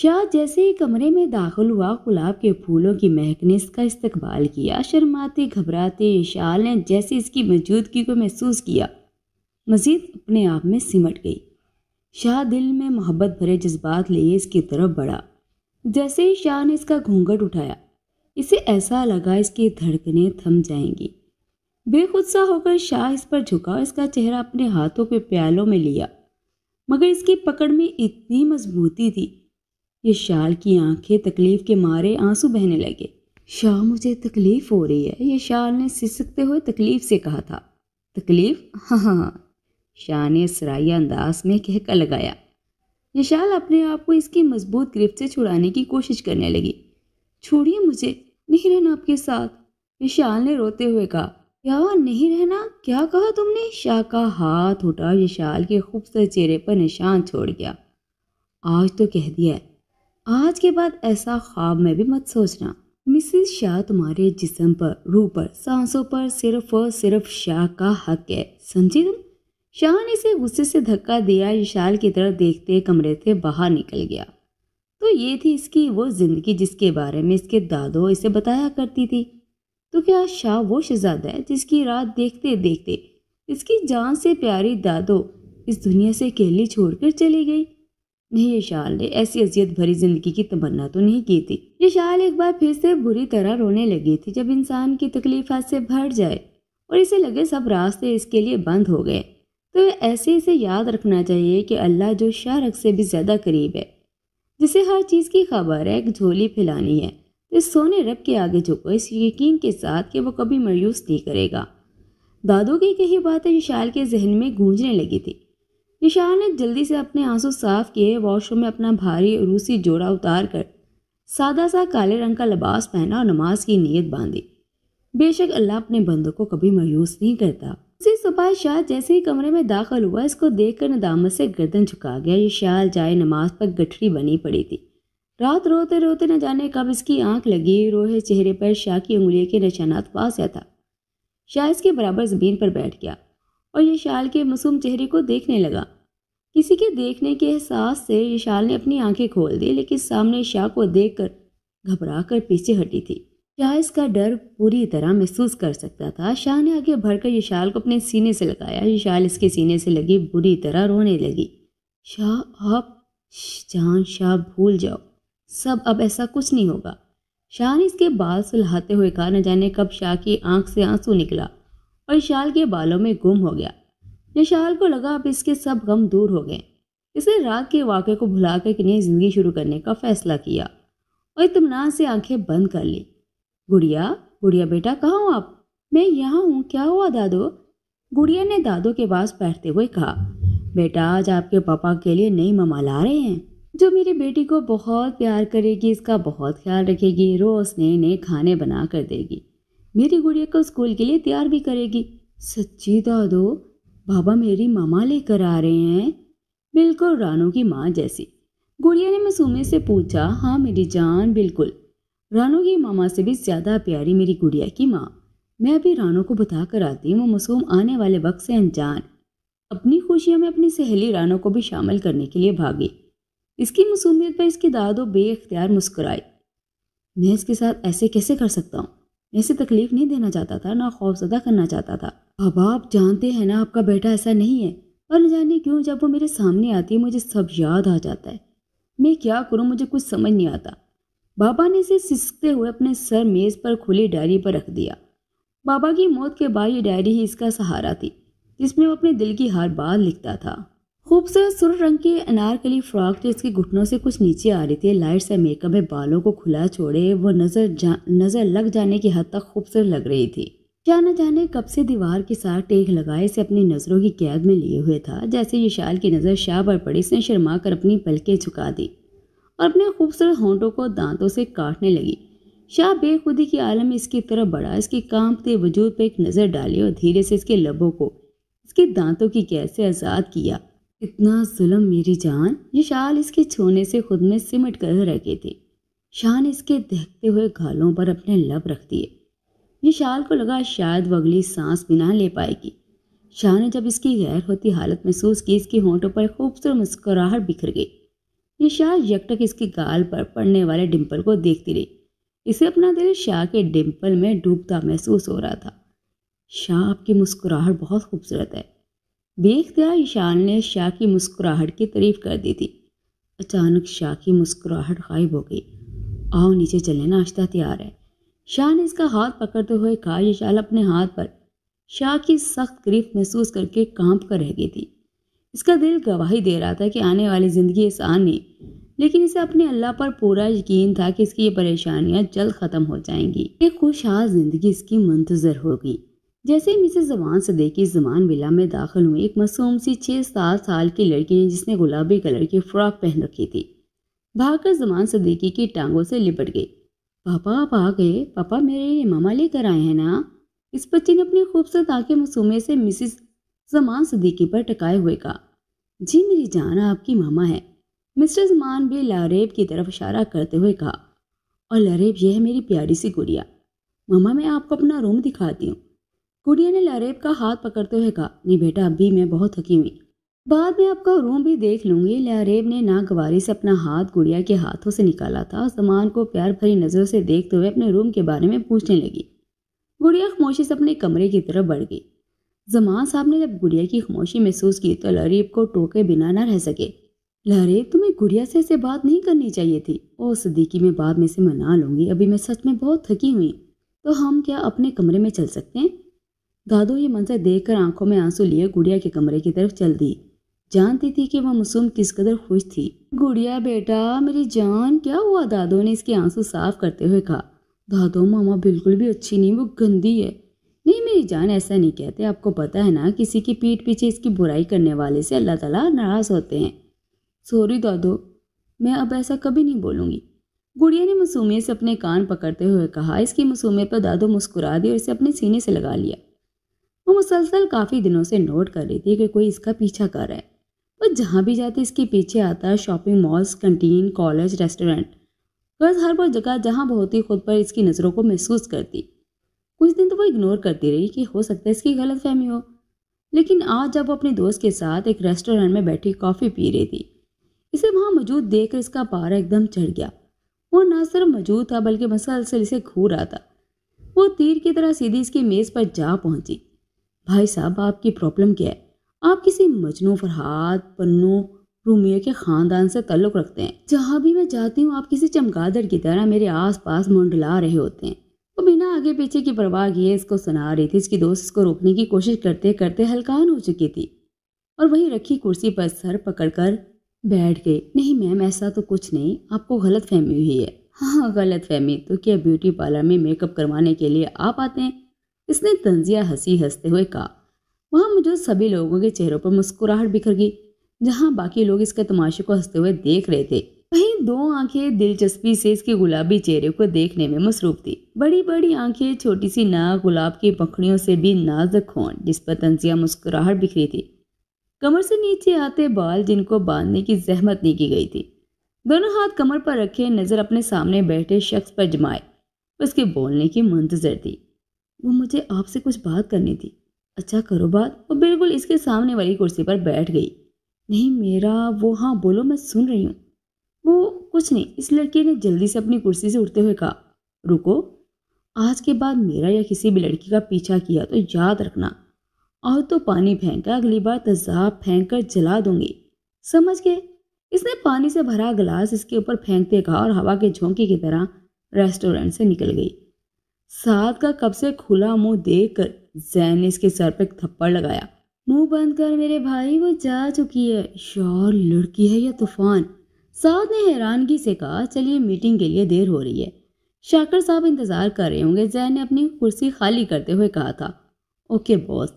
शाह जैसे ही कमरे में दाखिल हुआ गुलाब के फूलों की महक ने इसका इस्तकबाल किया शर्माते घबराते शाल ने जैसे इसकी मौजूदगी को महसूस किया मजीद अपने आप में सिमट गई शाह दिल में मोहब्बत भरे जज्बात लिए इसकी तरफ बढ़ा जैसे ही शाह ने इसका घूंघट उठाया इसे ऐसा लगा इसकी धड़कने थम जाएंगी बेखुदसा होकर शाह इस पर झुका और इसका चेहरा अपने हाथों के प्यालों में लिया मगर इसकी पकड़ में इतनी मजबूती थी शाल की आंखें तकलीफ के मारे आंसू बहने लगे शाह मुझे तकलीफ हो रही है ये शाल ने सिसकते हुए तकलीफ से कहा था तकलीफ हाँ हाँ, हाँ। शाह ने सराया अंदाज में कहकर लगाया यशाल अपने आप को इसकी मजबूत गिरफ्त से छुड़ाने की कोशिश करने लगी छोड़िए मुझे नहीं रहना आपके साथ शाल ने रोते हुए कहा क्या नहीं रहना क्या कहा तुमने शाह का हाथ उठा यशाल के खूबसूरत चेहरे पर निशान छोड़ गया आज तो कह दिया है आज के बाद ऐसा ख्वाब में भी मत सोचना मिसिस शाह तुम्हारे जिसम पर रूह पर सांसों पर सिर्फ और सिर्फ शाह का हक है समझी तुम शाह ने इसे गुस्से से धक्का दिया विशाल की तरफ देखते कमरे से बाहर निकल गया तो ये थी इसकी वो ज़िंदगी जिसके बारे में इसके दादो इसे बताया करती थी तो क्या शाह वो शहजादा है जिसकी रात देखते देखते इसकी जान से प्यारी दादो इस दुनिया से अकेली छोड़कर चली गई नहीं शाल ने ऐसी अजियत भरी जिंदगी की तमन्ना तो नहीं की थी शाल एक बार फिर से बुरी तरह रोने लगी थी जब इंसान की तकलीफ हाथ से भर जाए और इसे लगे सब रास्ते इसके लिए बंद हो गए तो ऐसे इसे याद रखना चाहिए कि अल्लाह जो रख से भी ज़्यादा करीब है जिसे हर चीज़ की खबर है एक झोली फैलानी है तो इस सोने रब के आगे झुको इस यकीन के साथ कि वो कभी मायूस नहीं करेगा दादू की कही बातें विशाल के जहन में गूंजने लगी थी निशान ने जल्दी से अपने आंसू साफ किए वॉशरूम में अपना भारी रूसी जोड़ा उतार कर सादा सा काले रंग का लिबास पहना और नमाज की नीयत बांधी बेशक अल्लाह अपने बंदों को कभी मायूस नहीं करता उसी सुबह शाह जैसे ही कमरे में दाखिल हुआ इसको देखकर नदामत से गर्दन झुका गया ये शाल जाए नमाज पर गठरी बनी पड़ी थी रात रोते रोते न जाने कब इसकी आंख लगी रोहे चेहरे पर शाह की उंगली के निशानात वास्या था शाह इसके बराबर ज़मीन पर बैठ गया और यशाल के मासूम चेहरे को देखने लगा किसी के देखने के एहसास से यशाल ने अपनी आंखें खोल दी लेकिन सामने शाह को देखकर घबरा कर पीछे हटी थी शाह इसका डर पूरी तरह महसूस कर सकता था शाह ने आगे बढ़कर यशाल को अपने सीने से लगाया यशाल इसके सीने से लगी बुरी तरह रोने लगी शाह आप जान शाह भूल जाओ सब अब ऐसा कुछ नहीं होगा शाह ने इसके बाल सुलहाते हुए कहा न जाने कब शाह की आंख से आंसू निकला और शाल के बालों में गुम हो गया निशाल को लगा अब इसके सब गम दूर हो गए इसने रात के वाक़े को भुला कर नई ज़िंदगी शुरू करने का फैसला किया और इतमान से आंखें बंद कर ली गुड़िया गुड़िया बेटा कहाँ हो आप मैं यहाँ हूँ क्या हुआ दादो गुड़िया ने दादो के पास बैठते हुए कहा बेटा आज आपके पापा के लिए नई ममा ला रहे हैं जो मेरी बेटी को बहुत प्यार करेगी इसका बहुत ख्याल रखेगी रोज़ नए नए खाने बना कर देगी मेरी गुड़िया को स्कूल के लिए तैयार भी करेगी सच्ची दादो बाबा मेरी मामा लेकर आ रहे हैं बिल्कुल रानू की माँ जैसी गुड़िया ने मासूमे से पूछा हाँ मेरी जान बिल्कुल रानू की मामा से भी ज़्यादा प्यारी मेरी गुड़िया की माँ मैं अभी रानू को बता कर आती हूँ वो मासूम आने वाले वक्त से अनजान अपनी खुशियों में अपनी सहेली रानू को भी शामिल करने के लिए भागी इसकी मासूमियत पर इसकी दादो बेअ्तियार मुस्कुराई मैं इसके साथ ऐसे कैसे कर सकता हूँ ऐसे तकलीफ नहीं देना चाहता था ना खौफजदा करना चाहता था अब आप जानते हैं ना आपका बेटा ऐसा नहीं है और न जाने क्यों जब वो मेरे सामने आती है मुझे सब याद आ जाता है मैं क्या करूँ मुझे कुछ समझ नहीं आता बाबा ने इसे सिसकते हुए अपने सर मेज़ पर खुली डायरी पर रख दिया बाबा की मौत के बाद ये डायरी ही इसका सहारा थी जिसमें वो अपने दिल की हर बात लिखता था खूबसूरत सुर रंग की अनारकली फ्रॉक जो तो इसके घुटनों से कुछ नीचे आ रही थी लाइट से मेकअप में बालों को खुला छोड़े वो नज़र जा नज़र लग जाने की हद तक खूबसूरत लग रही थी क्या न जाने कब से दीवार के साथ टेक लगाए से अपनी नज़रों की कैद में लिए हुए था जैसे ये शाल की नज़र शाह पर पड़ी इसने शर्मा कर अपनी पलकें झुका दी और अपने खूबसूरत होंटों को दांतों से काटने लगी शाह बेखुदी के आलम में इसकी तरफ बढ़ा इसके कांपते वजूद पर एक नज़र डाली और धीरे से इसके लबों को इसके दांतों की कैद से आज़ाद किया इतना जुलम मेरी जान ये शाल इसके छूने से खुद में सिमट कर रह गई थी शाह ने इसके देखते हुए गालों पर अपने लब रख दिए ये शाल को लगा शायद वो अगली सांस भी ना ले पाएगी शाह ने जब इसकी गैर होती हालत महसूस की इसके होंठों पर खूबसूरत मुस्कुराहट बिखर गई ये शाह यकटक इसकी गाल पर पड़ने वाले डिम्पल को देखती रही इसे अपना दिल शाह के डिम्पल में डूबता महसूस हो रहा था शाह आपकी मुस्कुराहट बहुत खूबसूरत है बेख्तियार ईशान ने शाह की मुस्कुराहट की तारीफ कर दी थी अचानक शाह की मुस्कुराहट गायब हो गई आओ नीचे चले नाश्ता तैयार है शाह ने इसका हाथ पकड़ते हुए कहा ये शाल अपने हाथ पर शाह की सख्त ग्रीफ महसूस करके कांप कर रह गई थी इसका दिल गवाही दे रहा था कि आने वाली ज़िंदगी आसान नहीं लेकिन इसे अपने अल्लाह पर पूरा यकीन था कि इसकी ये परेशानियाँ जल्द ख़त्म हो जाएंगी एक खुशहाल ज़िंदगी इसकी मंतज़र होगी जैसे ही मिसेज जमान की जमान विला में दाखिल हुई एक मासूम सी छः सात साल की लड़की ने जिसने गुलाबी कलर की फ्रॉक पहन रखी थी भागकर जमान सदीकी की टांगों से लिपट गई पापा आप आ गए पापा मेरे मामा लेकर आए हैं ना इस बच्ची ने अपनी खूबसूरत आंखें मसूमे से मिसिस जमान सदीकी पर टकाए हुए कहा जी मेरी जान आपकी मामा है मिस्टर जमान भी लारेब की तरफ इशारा करते हुए कहा और लारेब यह है मेरी प्यारी सी गुड़िया मामा मैं आपको अपना रूम दिखाती हूँ गुड़िया ने लहरेब का हाथ पकड़ते हुए कहा नहीं बेटा अभी मैं बहुत थकी हुई बाद में आपका रूम भी देख लूंगी लहरेब ने नागवारी से अपना हाथ गुड़िया के हाथों से निकाला था और को प्यार भरी नज़रों से देखते हुए अपने रूम के बारे में पूछने लगी गुड़िया खामोशी से अपने कमरे की तरफ बढ़ गई जमान साहब ने जब गुड़िया की खामोशी महसूस की तो लहरेब को टोके बिना ना रह सके लहरेब तुम्हें गुड़िया से ऐसे बात नहीं करनी चाहिए थी ओ सदीकी मैं बाद में से मना लूंगी अभी मैं सच में बहुत थकी हुई तो हम क्या अपने कमरे में चल सकते हैं दादू ये मंजर देखकर आंखों में आंसू लिए गुड़िया के कमरे की तरफ चल दी जानती थी कि वह मासूम किस कदर खुश थी गुड़िया बेटा मेरी जान क्या हुआ दादो ने इसके आंसू साफ करते हुए कहा दादो मामा बिल्कुल भी अच्छी नहीं वो गंदी है नहीं मेरी जान ऐसा नहीं कहते आपको पता है ना किसी की पीठ पीछे इसकी बुराई करने वाले से अल्लाह ताला नाराज़ होते हैं सॉरी दादो मैं अब ऐसा कभी नहीं बोलूँगी गुड़िया ने मसूमियत से अपने कान पकड़ते हुए कहा इसकी मसूमियत पर दादो मुस्कुरा दी और इसे अपने सीने से लगा लिया वो मुसलसल काफ़ी दिनों से नोट कर रही थी कि कोई इसका पीछा कर रहा है वो जहाँ भी जाती इसके पीछे आता shopping malls canteen college restaurant बस हर वो जगह जहाँ बहुत ही खुद पर इसकी नज़रों को महसूस करती कुछ दिन तो वो इग्नोर करती रही कि हो सकता है इसकी गलत फहमी हो लेकिन आज जब वो अपने दोस्त के साथ एक रेस्टोरेंट में बैठी कॉफ़ी पी रही थी इसे वहाँ मौजूद देख इसका पारा एकदम चढ़ गया वो ना सिर्फ मौजूद था बल्कि मसलसल इसे घूर रहा था वो तीर की तरह सीधी इसकी मेज़ पर जा पहुँची भाई साहब आपकी प्रॉब्लम क्या है आप किसी मजनू फरहाद पन्नू रूमिया के ख़ानदान से ताल्लुक़ रखते हैं जहाँ भी मैं जाती हूँ आप किसी चमगादड़ की तरह मेरे आस पास मुंडला रहे होते हैं वो तो बिना आगे पीछे की परवाह किए इसको सुना रही थी इसकी दोस्त इसको रोकने की कोशिश करते करते हलकान हो चुकी थी और वही रखी कुर्सी पर सर पकड़कर बैठ गई नहीं मैम ऐसा तो कुछ नहीं आपको गलत फहमी हुई है हाँ, हाँ गलत फहमी तो क्या ब्यूटी पार्लर में मेकअप करवाने के लिए आप आते हैं इसने तंजिया हंसी हंसते हुए कहा वहाँ मुझे सभी लोगों के चेहरों पर मुस्कुराहट बिखर गई जहाँ बाकी लोग इसके तमाशे को हंसते हुए देख रहे थे वहीं दो आंखें दिलचस्पी से इसके गुलाबी चेहरे को देखने में मसरूफ थी बड़ी बड़ी आंखें छोटी सी नाक गुलाब की पखड़ियों से भी नाजुक होन जिस पर तंजिया मुस्कुराहट बिखरी थी कमर से नीचे आते बाल जिनको बांधने की जहमत नहीं की गई थी दोनों हाथ कमर पर रखे नज़र अपने सामने बैठे शख्स पर जमाए उसके बोलने की मुंतजर थी वो मुझे आपसे कुछ बात करनी थी अच्छा करो बात वो बिल्कुल इसके सामने वाली कुर्सी पर बैठ गई नहीं मेरा वो हाँ बोलो मैं सुन रही हूँ वो कुछ नहीं इस लड़की ने जल्दी से अपनी कुर्सी से उठते हुए कहा रुको आज के बाद मेरा या किसी भी लड़की का पीछा किया तो याद रखना और तो पानी फेंका अगली बार तेजाब फेंक कर जला दूंगी समझ गए इसने पानी से भरा गिलास इसके ऊपर फेंकते कहा और हवा के झोंके की तरह रेस्टोरेंट से निकल गई साद का कब से खुला मुंह देखकर जैन ने इसके सर पर थप्पड़ लगाया मुंह बंद कर मेरे भाई वो जा चुकी है शोर लड़की है या तूफान साध ने हैरानगी से कहा चलिए मीटिंग के लिए देर हो रही है शाकर साहब इंतज़ार कर रहे होंगे जैन ने अपनी कुर्सी खाली करते हुए कहा था ओके बॉस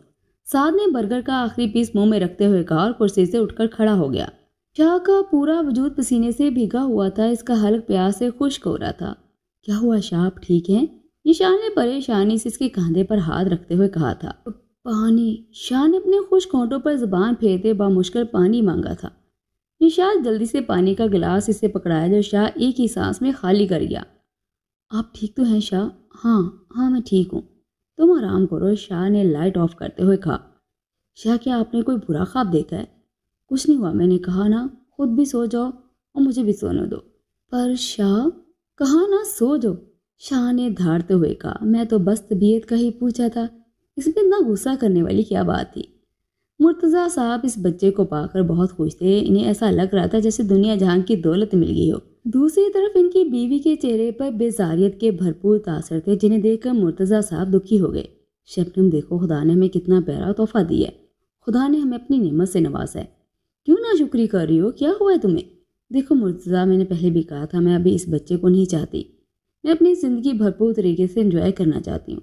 साद ने बर्गर का आखिरी पीस मुंह में रखते हुए कहा और कुर्सी से उठकर खड़ा हो गया शाह का पूरा वजूद पसीने से भीगा हुआ था इसका हल्क प्यास से खुश्क हो रहा था क्या हुआ शाह ठीक हैं निशान ने परेशानी से इसके कंधे पर हाथ रखते हुए कहा था पानी शाह ने अपने खुश कोंटों पर जबान फेरते बामुश्किल पानी मांगा था निशान जल्दी से पानी का गिलास इसे पकड़ाया जो शाह एक ही सांस में खाली कर गया आप ठीक तो हैं शाह हाँ हाँ मैं ठीक हूँ तुम आराम करो शाह ने लाइट ऑफ करते हुए कहा शाह क्या आपने कोई बुरा ख्वाब देखा है कुछ नहीं हुआ मैंने कहा ना खुद भी सो जाओ और मुझे भी सोने दो पर शाह कहा ना सो जाओ शाह ने धारते हुए कहा मैं तो बस तबीयत का ही पूछा था इसमें इतना गुस्सा करने वाली क्या बात थी मुर्तज़ा साहब इस बच्चे को पाकर बहुत खुश थे इन्हें ऐसा लग रहा था जैसे दुनिया जहाँ की दौलत मिल गई हो दूसरी तरफ इनकी बीवी के चेहरे पर बेजारियत के भरपूर तासर थे जिन्हें देखकर मुर्तज़ा साहब दुखी हो गए शबनम देखो खुदा ने हमें कितना प्यारा तोहफा दिया है खुदा ने हमें अपनी नमत से नवाजा है क्यों ना शुक्री कर रही हो क्या हुआ है तुम्हें देखो मुर्तज़ा मैंने पहले भी कहा था मैं अभी इस बच्चे को नहीं चाहती मैं अपनी ज़िंदगी भरपूर तरीके से इन्जॉय करना चाहती हूँ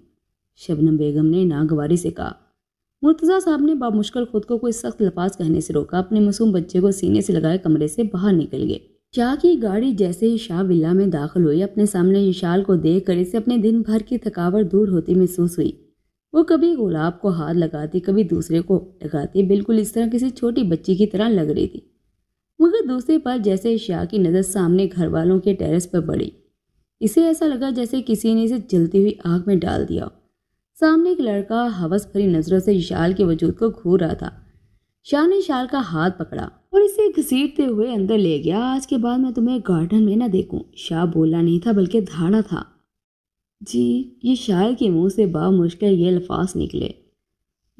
शबनम बेगम ने नागवारी से कहा मुर्तज़ा साहब ने बामुश्किल खुद को कोई सख्त लफाज कहने से रोका अपने मासूम बच्चे को सीने से लगाए कमरे से बाहर निकल गए शाह की गाड़ी जैसे ही शाह विला में दाखिल हुई अपने सामने विशाल को देख कर इसे अपने दिन भर की थकावट दूर होती महसूस हुई वो कभी गुलाब को हाथ लगाती कभी दूसरे को लगाती बिल्कुल इस तरह किसी छोटी बच्ची की तरह लग रही थी मगर दूसरे पर जैसे शाह की नज़र सामने घर वालों के टेरेस पर पड़ी इसे ऐसा लगा जैसे किसी ने इसे जलती हुई आग में डाल दिया सामने एक लड़का हवस भरी नज़रों से शाल के वजूद को घूर रहा था शाह ने शाल का हाथ पकड़ा और इसे घसीटते हुए अंदर ले गया आज के बाद मैं तुम्हें गार्डन में ना देखूं शाह बोला नहीं था बल्कि धाड़ा था जी ये शाल के मुंह से मुश्किल ये अल्फाज निकले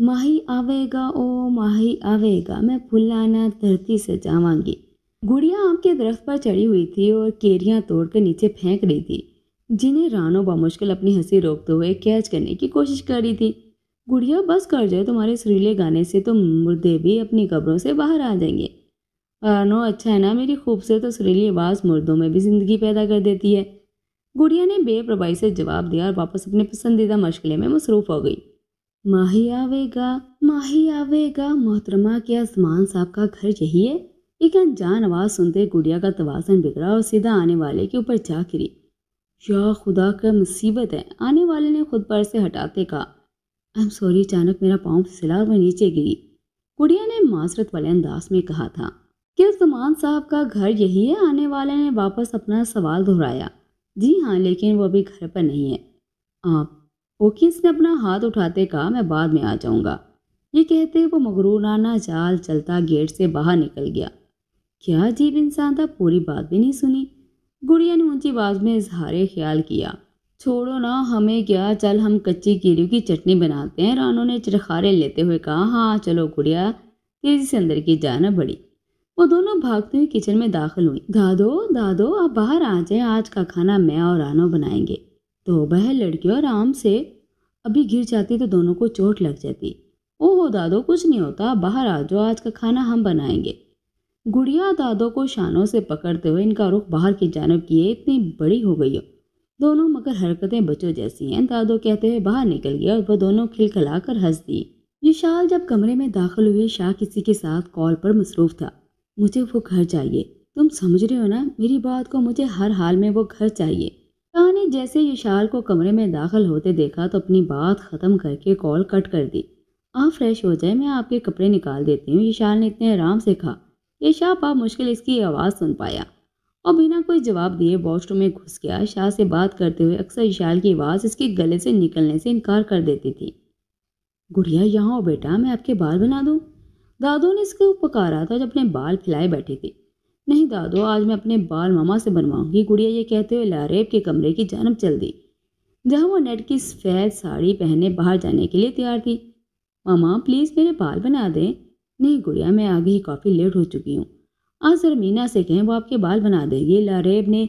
माही आवेगा ओ माही आवेगा मैं फुलाना धरती से जावांगी गुड़िया आम के दरख्त पर चढ़ी हुई थी और केरियाँ तोड़कर नीचे फेंक रही थी जिन्हें रानो बामुश्किल अपनी हंसी रोकते हुए कैच करने की कोशिश कर रही थी गुड़िया बस कर जाए तुम्हारे सुरीले गाने से तो मुर्दे भी अपनी कब्रों से बाहर आ जाएंगे रानो अच्छा है ना मेरी खूबसूरत तो सुरीली आवाज़ मुर्दों में भी जिंदगी पैदा कर देती है गुड़िया ने बेप्रभाई से जवाब दिया और वापस अपने पसंदीदा मशगले में मसरूफ हो गई माही आवेगा माही आवेगा मोहतरमा के आसमान साहब का घर यही है एक अनजान आवाज़ सुनते गुड़िया का तवासन बिगड़ा और सीधा आने वाले के ऊपर जा गिरी या खुदा का मुसीबत है आने वाले ने खुद पर से हटाते कहा आई एम सॉरी अचानक मेरा पाँव सिला में नीचे गिरी गुड़िया ने मासरत वाले अंदाज में कहा था कि जमान साहब का घर यही है आने वाले ने वापस अपना सवाल दोहराया जी हाँ लेकिन वो अभी घर पर नहीं है आप ओकिस ने अपना हाथ उठाते कहा मैं बाद में आ जाऊँगा ये कहते वो मगरूराना जाल चलता गेट से बाहर निकल गया क्या अजीब इंसान था पूरी बात भी नहीं सुनी गुड़िया ने ऊंची आवाज में इजहार ख्याल किया छोड़ो ना हमें क्या चल हम कच्ची कीरियों की चटनी बनाते हैं रानो ने चरखारे लेते हुए कहा हाँ चलो गुड़िया तेजी से अंदर की जाना बड़ी वो दोनों भागते हुए किचन में दाखिल हुई दादो दादो आप बाहर आ जाए आज का खाना मैं और रानो बनाएंगे तो वह लड़की और आराम से अभी गिर जाती तो दोनों को चोट लग जाती ओहो दादो कुछ नहीं होता बाहर आ जाओ आज का खाना हम बनाएंगे गुड़िया दादो को शानों से पकड़ते हुए इनका रुख बाहर की जानब किए इतनी बड़ी हो गई हो दोनों मगर हरकतें बच्चों जैसी हैं दादो कहते हुए बाहर निकल गया और वह दोनों खिलखिला कर हंस ये विशाल जब कमरे में दाखिल हुए शाह किसी के साथ कॉल पर मसरूफ़ था मुझे वो घर चाहिए तुम समझ रहे हो ना मेरी बात को मुझे हर हाल में वो घर चाहिए शाह ने जैसे विशाल को कमरे में दाखिल होते देखा तो अपनी बात ख़त्म करके कॉल कट कर दी आप फ्रेश हो जाए मैं आपके कपड़े निकाल देती हूँ विशाल ने इतने आराम से कहा ये शाह मुश्किल इसकी आवाज़ सुन पाया और बिना कोई जवाब दिए वॉशरूम में घुस गया शाह से बात करते हुए अक्सर विशाल की आवाज़ इसके गले से निकलने से इनकार कर देती थी गुड़िया यहाँ हो बेटा मैं आपके बाल बना दूँ दादू ने इसको पकारा था जब अपने बाल खिलाए बैठी थी नहीं दादो आज मैं अपने बाल मामा से बनवाऊंगी गुड़िया ये कहते हुए लारेब के कमरे की जानब चल दी जहाँ वो नेट की सफ़ेद साड़ी पहने बाहर जाने के लिए तैयार थी मामा प्लीज़ मेरे बाल बना दें नहीं गुड़िया मैं आगे ही काफ़ी लेट हो चुकी हूँ आज सर मीना से कहें वो आपके बाल बना देगी लारेब ने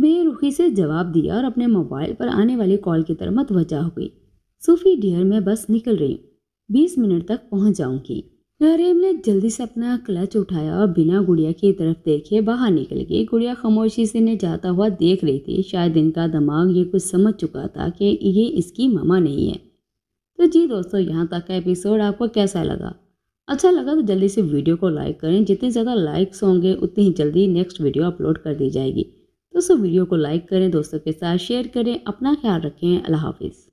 बेरुखी से जवाब दिया और अपने मोबाइल पर आने वाली कॉल की तरफ मतवजा हो गई सूफी डियर मैं बस निकल रही हूँ बीस मिनट तक पहुँच जाऊँगी लारेब ने जल्दी से अपना क्लच उठाया और बिना गुड़िया की तरफ देखे बाहर निकल गई गुड़िया खामोशी से ने जाता हुआ देख रही थी शायद इनका दिमाग ये कुछ समझ चुका था कि ये इसकी मामा नहीं है तो जी दोस्तों यहाँ तक का एपिसोड आपको कैसा लगा अच्छा लगा तो जल्दी से वीडियो को लाइक करें जितने ज़्यादा लाइक्स होंगे उतनी ही जल्दी नेक्स्ट वीडियो अपलोड कर दी जाएगी दोस्तों वीडियो को लाइक करें दोस्तों के साथ शेयर करें अपना ख्याल रखें अल्लाह हाफिज़